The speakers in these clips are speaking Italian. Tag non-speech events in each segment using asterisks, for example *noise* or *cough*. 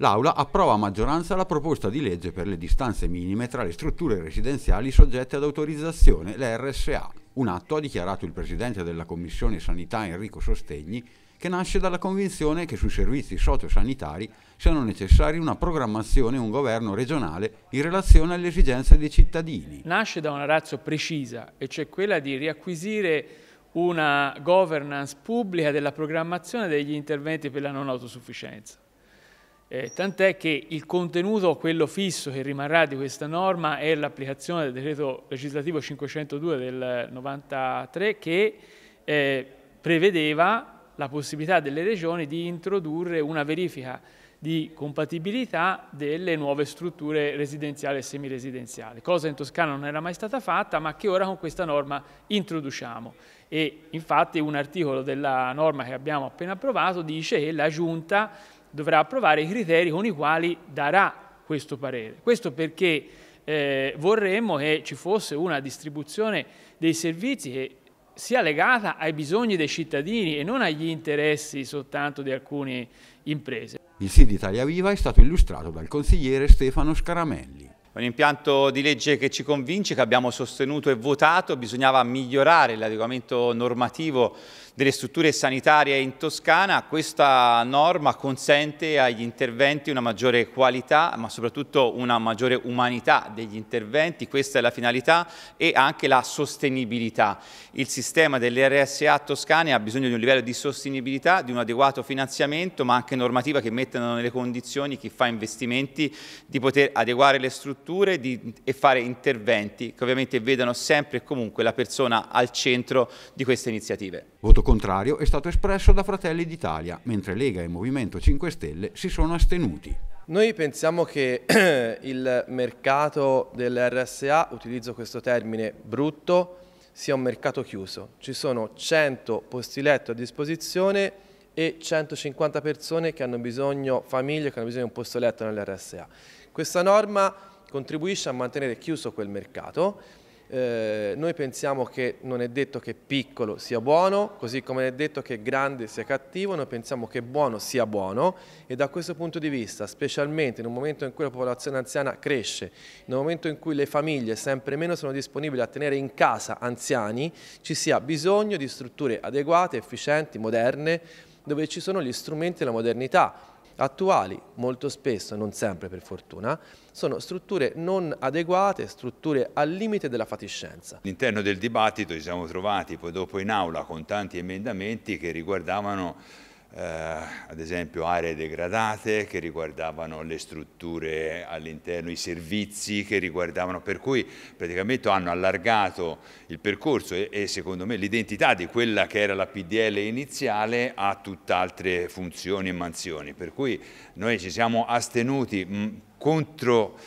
l'Aula approva a maggioranza la proposta di legge per le distanze minime tra le strutture residenziali soggette ad autorizzazione, le RSA. Un atto, ha dichiarato il Presidente della Commissione Sanità Enrico Sostegni, che nasce dalla convinzione che sui servizi sociosanitari siano necessari una programmazione e un governo regionale in relazione alle esigenze dei cittadini. Nasce da una razza precisa, e cioè quella di riacquisire una governance pubblica della programmazione degli interventi per la non autosufficienza. Eh, tant'è che il contenuto, quello fisso che rimarrà di questa norma, è l'applicazione del decreto legislativo 502 del 93 che eh, prevedeva la possibilità delle regioni di introdurre una verifica di compatibilità delle nuove strutture residenziali e semiresidenziali, cosa in Toscana non era mai stata fatta ma che ora con questa norma introduciamo e infatti un articolo della norma che abbiamo appena approvato dice che la Giunta dovrà approvare i criteri con i quali darà questo parere. Questo perché eh, vorremmo che ci fosse una distribuzione dei servizi che sia legata ai bisogni dei cittadini e non agli interessi soltanto di alcune imprese. Il sì di Italia Viva è stato illustrato dal consigliere Stefano Scaramelli. un impianto di legge che ci convince, che abbiamo sostenuto e votato, bisognava migliorare l'adeguamento normativo delle strutture sanitarie in Toscana, questa norma consente agli interventi una maggiore qualità, ma soprattutto una maggiore umanità degli interventi, questa è la finalità, e anche la sostenibilità. Il sistema delle RSA toscane ha bisogno di un livello di sostenibilità, di un adeguato finanziamento, ma anche normativa che mettano nelle condizioni chi fa investimenti di poter adeguare le strutture di, e fare interventi che ovviamente vedano sempre e comunque la persona al centro di queste iniziative. Voto contrario è stato espresso da Fratelli d'Italia, mentre Lega e Movimento 5 Stelle si sono astenuti. Noi pensiamo che *clears throat* il mercato dell'RSA, utilizzo questo termine brutto, sia un mercato chiuso. Ci sono 100 posti letto a disposizione e 150 persone che hanno bisogno, famiglie che hanno bisogno di un posto letto nell'RSA. Questa norma contribuisce a mantenere chiuso quel mercato eh, noi pensiamo che non è detto che piccolo sia buono, così come è detto che grande sia cattivo, noi pensiamo che buono sia buono e da questo punto di vista, specialmente in un momento in cui la popolazione anziana cresce, in un momento in cui le famiglie sempre meno sono disponibili a tenere in casa anziani, ci sia bisogno di strutture adeguate, efficienti, moderne, dove ci sono gli strumenti della modernità, attuali molto spesso, non sempre per fortuna, sono strutture non adeguate, strutture al limite della fatiscenza. All'interno del dibattito ci siamo trovati poi dopo in aula con tanti emendamenti che riguardavano eh, ad esempio aree degradate che riguardavano le strutture all'interno, i servizi che riguardavano, per cui praticamente hanno allargato il percorso e, e secondo me l'identità di quella che era la PDL iniziale ha tutt'altre funzioni e mansioni, per cui noi ci siamo astenuti mh, contro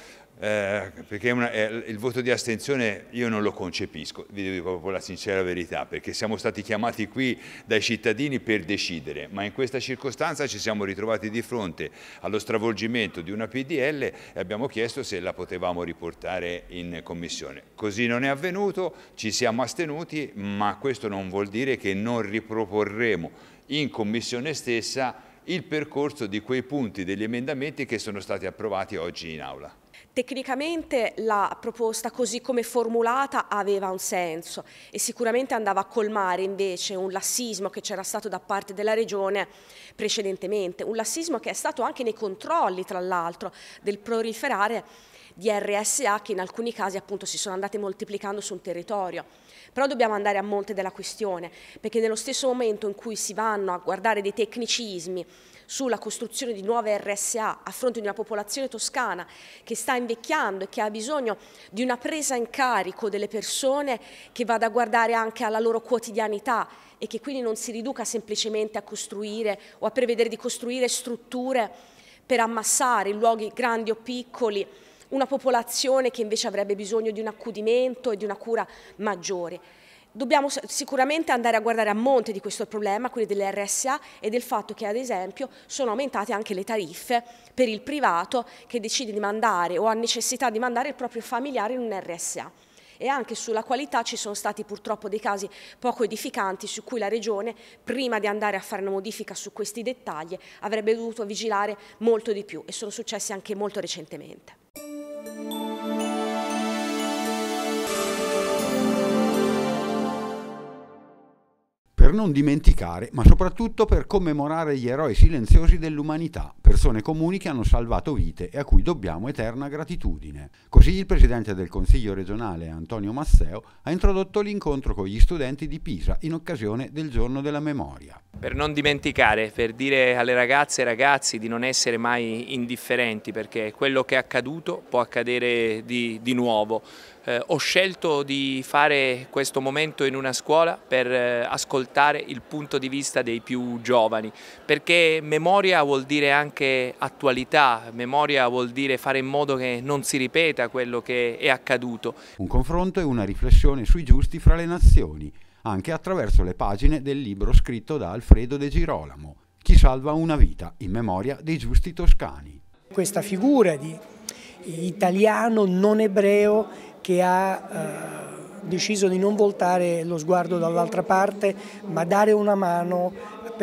eh, perché una, eh, il voto di astensione io non lo concepisco, vi dico proprio la sincera verità, perché siamo stati chiamati qui dai cittadini per decidere, ma in questa circostanza ci siamo ritrovati di fronte allo stravolgimento di una PDL e abbiamo chiesto se la potevamo riportare in commissione. Così non è avvenuto, ci siamo astenuti, ma questo non vuol dire che non riproporremo in commissione stessa il percorso di quei punti degli emendamenti che sono stati approvati oggi in aula. Tecnicamente la proposta così come formulata aveva un senso e sicuramente andava a colmare invece un lassismo che c'era stato da parte della Regione precedentemente, un lassismo che è stato anche nei controlli tra l'altro del proliferare di RSA che in alcuni casi appunto si sono andate moltiplicando su un territorio. Però dobbiamo andare a monte della questione, perché nello stesso momento in cui si vanno a guardare dei tecnicismi sulla costruzione di nuove RSA a fronte di una popolazione toscana che sta invecchiando e che ha bisogno di una presa in carico delle persone che vada a guardare anche alla loro quotidianità e che quindi non si riduca semplicemente a costruire o a prevedere di costruire strutture per ammassare in luoghi grandi o piccoli una popolazione che invece avrebbe bisogno di un accudimento e di una cura maggiore. Dobbiamo sicuramente andare a guardare a monte di questo problema, quelli delle RSA e del fatto che ad esempio sono aumentate anche le tariffe per il privato che decide di mandare o ha necessità di mandare il proprio familiare in un RSA e anche sulla qualità ci sono stati purtroppo dei casi poco edificanti su cui la Regione, prima di andare a fare una modifica su questi dettagli, avrebbe dovuto vigilare molto di più e sono successi anche molto recentemente. Per non dimenticare, ma soprattutto per commemorare gli eroi silenziosi dell'umanità, persone comuni che hanno salvato vite e a cui dobbiamo eterna gratitudine. Così il presidente del Consiglio regionale Antonio Masseo ha introdotto l'incontro con gli studenti di Pisa in occasione del giorno della memoria. Per non dimenticare, per dire alle ragazze e ragazzi di non essere mai indifferenti perché quello che è accaduto può accadere di, di nuovo. Eh, ho scelto di fare questo momento in una scuola per eh, ascoltare il punto di vista dei più giovani perché memoria vuol dire anche anche attualità, memoria vuol dire fare in modo che non si ripeta quello che è accaduto. Un confronto e una riflessione sui giusti fra le nazioni, anche attraverso le pagine del libro scritto da Alfredo De Girolamo, Chi salva una vita, in memoria dei giusti toscani. Questa figura di italiano non ebreo che ha... Eh, deciso di non voltare lo sguardo dall'altra parte ma dare una mano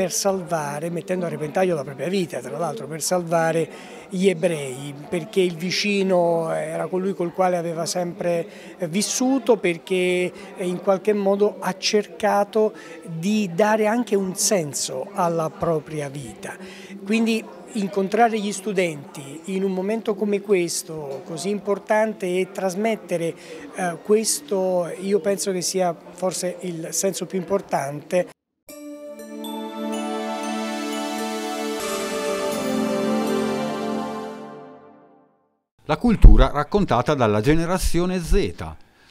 per salvare, mettendo a repentaglio la propria vita, tra l'altro per salvare gli ebrei, perché il vicino era colui col quale aveva sempre vissuto, perché in qualche modo ha cercato di dare anche un senso alla propria vita. Quindi incontrare gli studenti in un momento come questo, così importante e trasmettere eh, questo, io penso che sia forse il senso più importante. la cultura raccontata dalla generazione Z,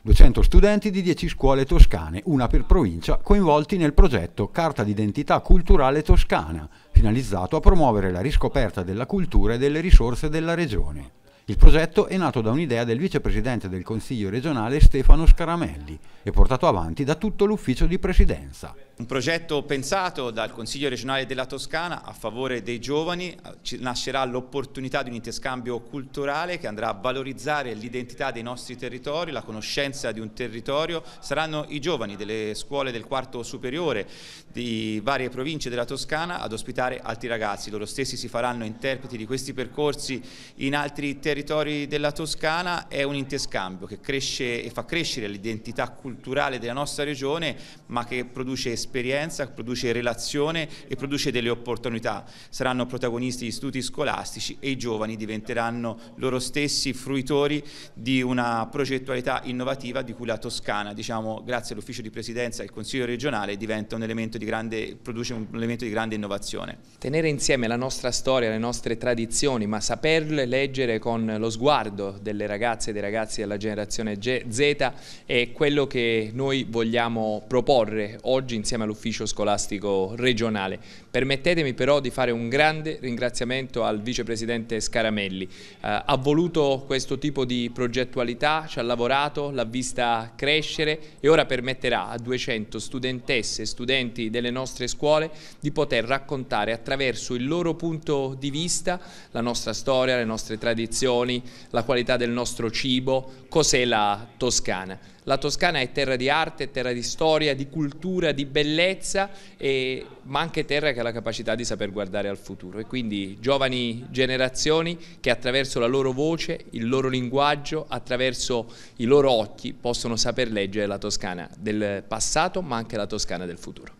200 studenti di 10 scuole toscane, una per provincia, coinvolti nel progetto Carta d'identità culturale toscana, finalizzato a promuovere la riscoperta della cultura e delle risorse della regione. Il progetto è nato da un'idea del vicepresidente del Consiglio regionale Stefano Scaramelli e portato avanti da tutto l'ufficio di presidenza. Un progetto pensato dal Consiglio regionale della Toscana a favore dei giovani, nascerà l'opportunità di un interscambio culturale che andrà a valorizzare l'identità dei nostri territori, la conoscenza di un territorio, saranno i giovani delle scuole del quarto superiore di varie province della Toscana ad ospitare altri ragazzi, loro stessi si faranno interpreti di questi percorsi in altri territori della Toscana, è un interscambio che cresce e fa crescere l'identità culturale della nostra regione ma che produce esperienze esperienza, produce relazione e produce delle opportunità. Saranno protagonisti gli istituti scolastici e i giovani diventeranno loro stessi fruitori di una progettualità innovativa di cui la Toscana, diciamo, grazie all'ufficio di presidenza e al Consiglio regionale, un grande, produce un elemento di grande innovazione. Tenere insieme la nostra storia, le nostre tradizioni, ma saperle leggere con lo sguardo delle ragazze e dei ragazzi della generazione Z è quello che noi vogliamo proporre oggi insieme insieme all'ufficio scolastico regionale. Permettetemi però di fare un grande ringraziamento al vicepresidente Scaramelli. Eh, ha voluto questo tipo di progettualità, ci ha lavorato, l'ha vista crescere e ora permetterà a 200 studentesse e studenti delle nostre scuole di poter raccontare attraverso il loro punto di vista la nostra storia, le nostre tradizioni, la qualità del nostro cibo, cos'è la Toscana. La Toscana è terra di arte, terra di storia, di cultura, di bellezza, e, ma anche terra che ha la capacità di saper guardare al futuro. E quindi giovani generazioni che attraverso la loro voce, il loro linguaggio, attraverso i loro occhi possono saper leggere la Toscana del passato ma anche la Toscana del futuro.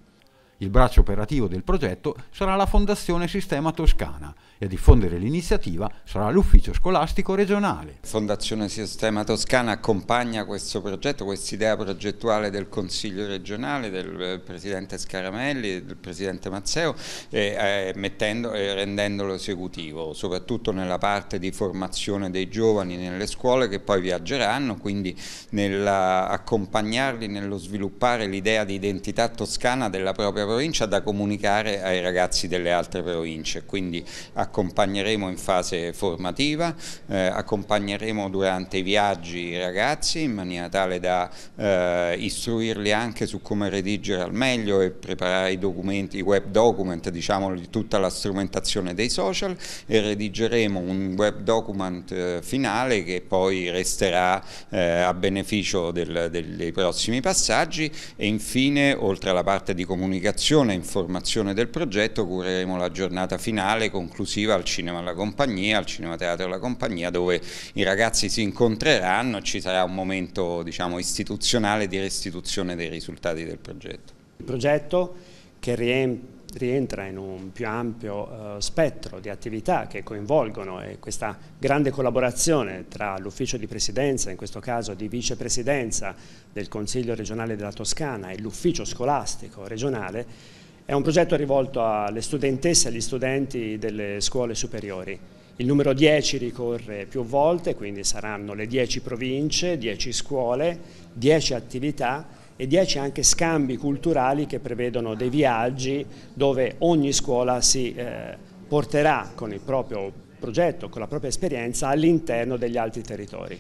Il braccio operativo del progetto sarà la Fondazione Sistema Toscana e a diffondere l'iniziativa sarà l'Ufficio Scolastico Regionale. Fondazione Sistema Toscana accompagna questo progetto, quest'idea progettuale del Consiglio regionale, del eh, Presidente Scaramelli e del Presidente Mazzeo, e, eh, mettendo, e eh, rendendolo esecutivo, soprattutto nella parte di formazione dei giovani nelle scuole che poi viaggeranno, quindi nell'accompagnarli nello sviluppare l'idea di identità toscana della propria provincia da comunicare ai ragazzi delle altre province, quindi accompagneremo in fase formativa, eh, accompagneremo durante i viaggi i ragazzi in maniera tale da eh, istruirli anche su come redigere al meglio e preparare i documenti, i web document, diciamo di tutta la strumentazione dei social e redigeremo un web document eh, finale che poi resterà eh, a beneficio del, del, dei prossimi passaggi e infine oltre alla parte di comunicazione comunicazione e informazione del progetto cureremo la giornata finale conclusiva al Cinema alla Compagnia, al Cinema Teatro alla Compagnia dove i ragazzi si incontreranno, e ci sarà un momento diciamo, istituzionale di restituzione dei risultati del progetto. Il progetto che riempie rientra in un più ampio eh, spettro di attività che coinvolgono e questa grande collaborazione tra l'ufficio di presidenza, in questo caso di vicepresidenza del Consiglio regionale della Toscana e l'ufficio scolastico regionale, è un progetto rivolto alle studentesse e agli studenti delle scuole superiori. Il numero 10 ricorre più volte, quindi saranno le 10 province, 10 scuole, 10 attività e 10 anche scambi culturali che prevedono dei viaggi dove ogni scuola si eh, porterà con il proprio progetto, con la propria esperienza all'interno degli altri territori.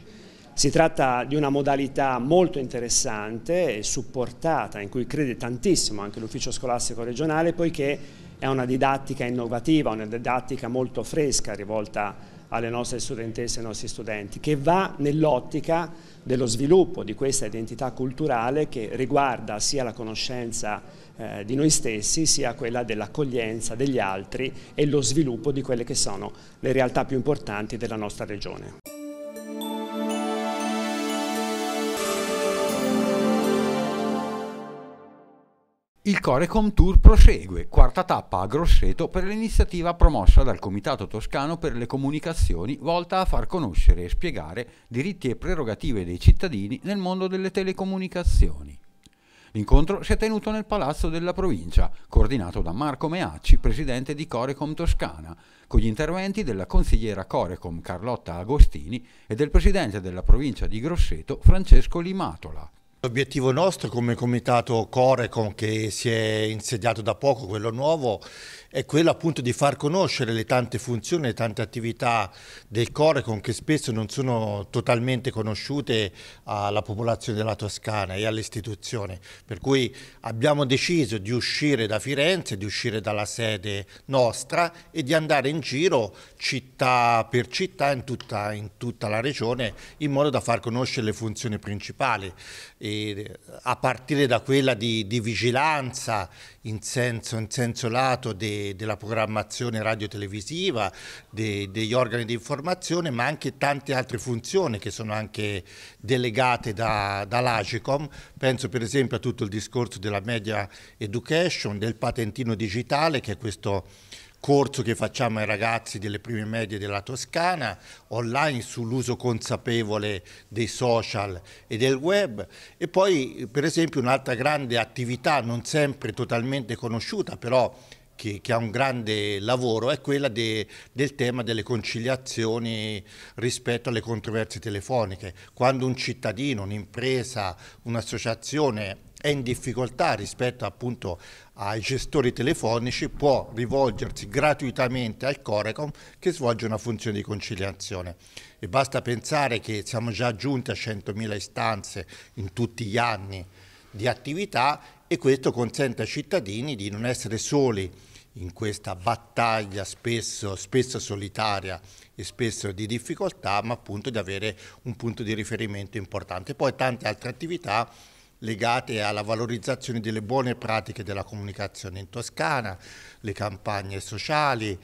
Si tratta di una modalità molto interessante e supportata in cui crede tantissimo anche l'ufficio scolastico regionale poiché è una didattica innovativa, una didattica molto fresca rivolta a alle nostre studentesse e ai nostri studenti, che va nell'ottica dello sviluppo di questa identità culturale che riguarda sia la conoscenza eh, di noi stessi, sia quella dell'accoglienza degli altri e lo sviluppo di quelle che sono le realtà più importanti della nostra regione. Il Corecom Tour prosegue, quarta tappa a Grosseto per l'iniziativa promossa dal Comitato Toscano per le Comunicazioni volta a far conoscere e spiegare diritti e prerogative dei cittadini nel mondo delle telecomunicazioni. L'incontro si è tenuto nel Palazzo della Provincia, coordinato da Marco Meacci, presidente di Corecom Toscana, con gli interventi della consigliera Corecom Carlotta Agostini e del presidente della provincia di Grosseto Francesco Limatola. L'obiettivo nostro come comitato Corecon che si è insediato da poco, quello nuovo, è quello appunto di far conoscere le tante funzioni, le tante attività del Corecon che spesso non sono totalmente conosciute alla popolazione della Toscana e all'istituzione. Per cui abbiamo deciso di uscire da Firenze, di uscire dalla sede nostra e di andare in giro città per città in tutta, in tutta la regione in modo da far conoscere le funzioni principali, e, eh, a partire da quella di, di vigilanza in senso, in senso lato dei della programmazione radio-televisiva, de, degli organi di informazione, ma anche tante altre funzioni che sono anche delegate da, dall'Agicom. Penso per esempio a tutto il discorso della media education, del patentino digitale, che è questo corso che facciamo ai ragazzi delle prime medie della Toscana, online sull'uso consapevole dei social e del web e poi per esempio un'altra grande attività non sempre totalmente conosciuta però che, che, ha un grande lavoro è quella de, del tema delle conciliazioni rispetto alle controversie telefoniche. Quando un cittadino, un'impresa, un'associazione è in difficoltà rispetto appunto ai gestori telefonici può rivolgersi gratuitamente al Corecom che svolge una funzione di conciliazione e basta pensare che siamo già giunti a 100.000 istanze in tutti gli anni di attività e questo consente ai cittadini di non essere soli in questa battaglia spesso, spesso, solitaria e spesso di difficoltà, ma appunto di avere un punto di riferimento importante. Poi tante altre attività legate alla valorizzazione delle buone pratiche della comunicazione in Toscana, le campagne sociali,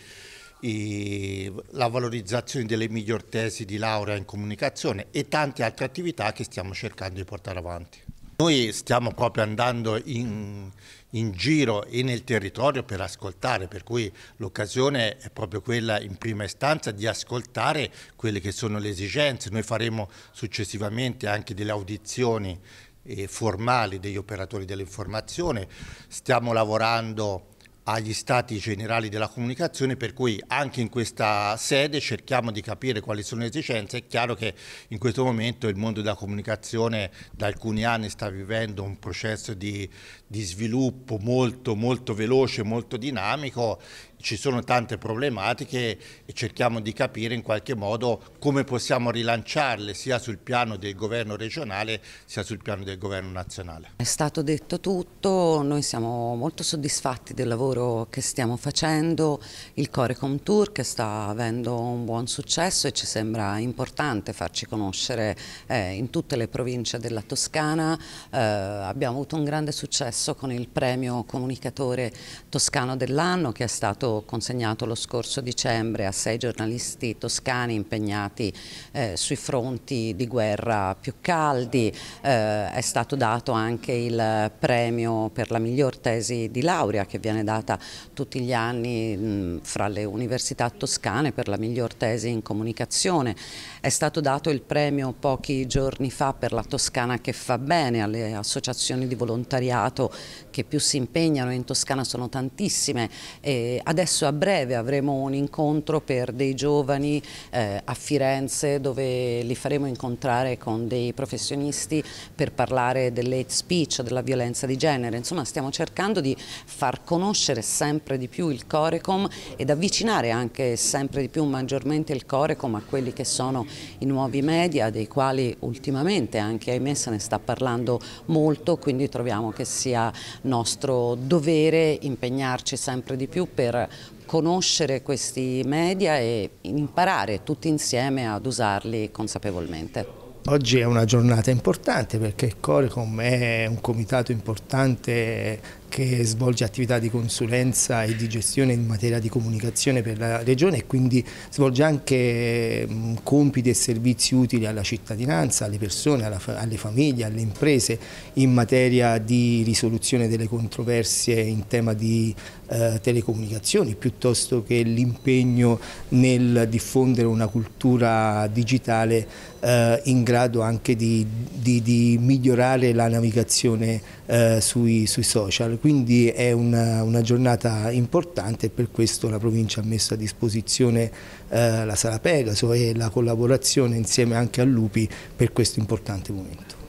la valorizzazione delle miglior tesi di laurea in comunicazione e tante altre attività che stiamo cercando di portare avanti. Noi stiamo proprio andando in, in giro e nel territorio per ascoltare, per cui l'occasione è proprio quella in prima istanza di ascoltare quelle che sono le esigenze. Noi faremo successivamente anche delle audizioni eh, formali degli operatori dell'informazione, stiamo lavorando agli stati generali della comunicazione, per cui anche in questa sede cerchiamo di capire quali sono le esigenze. È chiaro che in questo momento il mondo della comunicazione da alcuni anni sta vivendo un processo di, di sviluppo molto, molto veloce, molto dinamico ci sono tante problematiche e cerchiamo di capire in qualche modo come possiamo rilanciarle sia sul piano del governo regionale sia sul piano del governo nazionale. È stato detto tutto, noi siamo molto soddisfatti del lavoro che stiamo facendo, il Corecom Tour che sta avendo un buon successo e ci sembra importante farci conoscere eh, in tutte le province della Toscana, eh, abbiamo avuto un grande successo con il premio comunicatore toscano dell'anno che è stato consegnato lo scorso dicembre a sei giornalisti toscani impegnati eh, sui fronti di guerra più caldi, eh, è stato dato anche il premio per la miglior tesi di laurea che viene data tutti gli anni mh, mm, fra le università toscane per la miglior tesi in comunicazione, è stato dato il premio pochi giorni fa per la Toscana che fa bene alle associazioni di volontariato che più si impegnano in Toscana sono tantissime, eh, Adesso a breve avremo un incontro per dei giovani eh, a Firenze dove li faremo incontrare con dei professionisti per parlare dell'hate speech, della violenza di genere. Insomma stiamo cercando di far conoscere sempre di più il Corecom ed avvicinare anche sempre di più maggiormente il Corecom a quelli che sono i nuovi media dei quali ultimamente anche ahimè se ne sta parlando molto quindi troviamo che sia nostro dovere impegnarci sempre di più per conoscere questi media e imparare tutti insieme ad usarli consapevolmente. Oggi è una giornata importante perché Coricom è un comitato importante che svolge attività di consulenza e di gestione in materia di comunicazione per la regione e quindi svolge anche compiti e servizi utili alla cittadinanza, alle persone, alle famiglie, alle imprese in materia di risoluzione delle controversie in tema di eh, telecomunicazioni piuttosto che l'impegno nel diffondere una cultura digitale eh, in grado anche di, di, di, migliorare la navigazione eh, sui, sui social quindi è una, una, giornata importante e per questo la provincia ha messo a disposizione eh, la Sala Pegaso cioè e la collaborazione insieme anche a Lupi per questo importante momento.